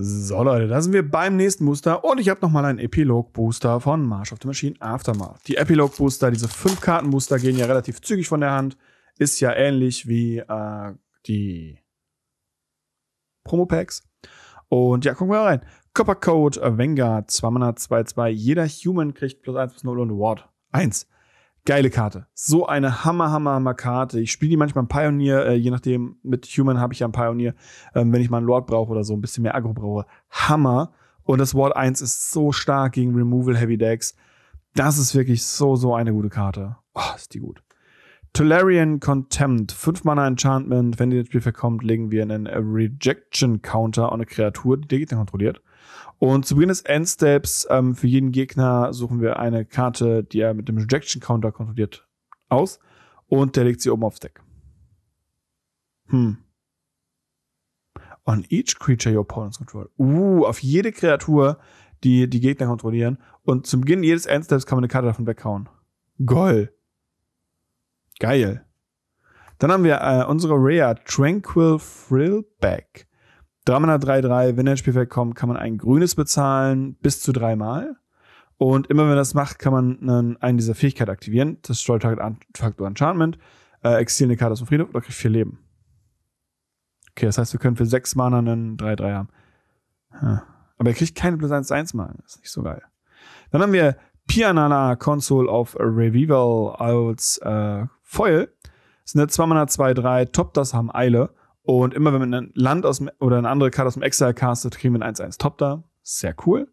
So Leute, da sind wir beim nächsten Booster und ich habe nochmal einen Epilog-Booster von March of the Machine Aftermath. Die Epilog-Booster, diese 5-Karten-Booster gehen ja relativ zügig von der Hand, ist ja ähnlich wie äh, die Promo-Packs. Und ja, gucken wir mal rein. Coppercode äh, Vanguard, 2 Mana, 2, 2. Jeder Human kriegt plus 1 plus 0 und Ward 1. Geile Karte. So eine Hammer, Hammer, Hammer Karte. Ich spiele die manchmal im Pioneer, äh, je nachdem, mit Human habe ich ja einen Pioneer, ähm, wenn ich mal einen Lord brauche oder so, ein bisschen mehr Aggro brauche. Hammer. Und das Ward 1 ist so stark gegen Removal Heavy Decks. Das ist wirklich so, so eine gute Karte. Oh, ist die gut. Tolarian Contempt. 5 Mana Enchantment. Wenn die ins Spiel verkommt, legen wir einen Rejection Counter auf eine Kreatur, die der Gegner kontrolliert. Und zu Beginn des Endsteps ähm, für jeden Gegner suchen wir eine Karte, die er mit dem Rejection Counter kontrolliert, aus und der legt sie oben aufs Deck. Hm. On each creature your opponents control. Uh, auf jede Kreatur, die die Gegner kontrollieren. Und zum Beginn jedes Endsteps kann man eine Karte davon weghauen. Goll. Geil. Dann haben wir äh, unsere Rare Tranquil Frillback. Dramana 3-3, wenn ein Spielfeld kommt, kann man ein grünes bezahlen, bis zu dreimal. Und immer wenn man das macht, kann man einen, dieser Fähigkeiten aktivieren. Das Story Target Faktor Enchantment. Äh, exil eine Karte aus dem Friedhof oder kriegt vier Leben. Okay, das heißt, wir können für sechs Mana einen 3-3 haben. Hm. Aber er kriegt keine plus 1 1 Mana. Ist nicht so geil. Dann haben wir Pianana Console of Revival als äh, Foil. Das ist eine 2 Mana 2-3, top das haben Eile. Und immer wenn man ein Land aus dem, oder eine andere Karte aus dem Exile castet, kriegen wir ein 1-1 Top da. Sehr cool.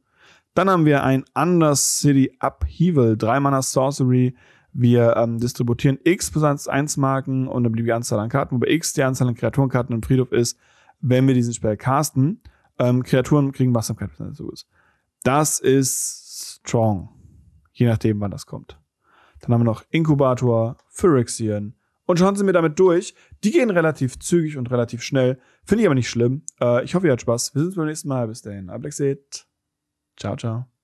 Dann haben wir ein Undercity Upheaval, 3 Mana Sorcery. Wir ähm, distributieren x plus 1 Marken und eine beliebige Anzahl an Karten, wobei x die Anzahl an Kreaturenkarten im Friedhof ist, wenn wir diesen Spell casten. Ähm, Kreaturen kriegen Wachsamkeit das so ist. Das ist strong. Je nachdem, wann das kommt. Dann haben wir noch Inkubator, Phyrexian, und schauen sie mir damit durch. Die gehen relativ zügig und relativ schnell. Finde ich aber nicht schlimm. Äh, ich hoffe, ihr habt Spaß. Wir sehen uns beim nächsten Mal. Bis dahin. Ablexit. Ciao, ciao.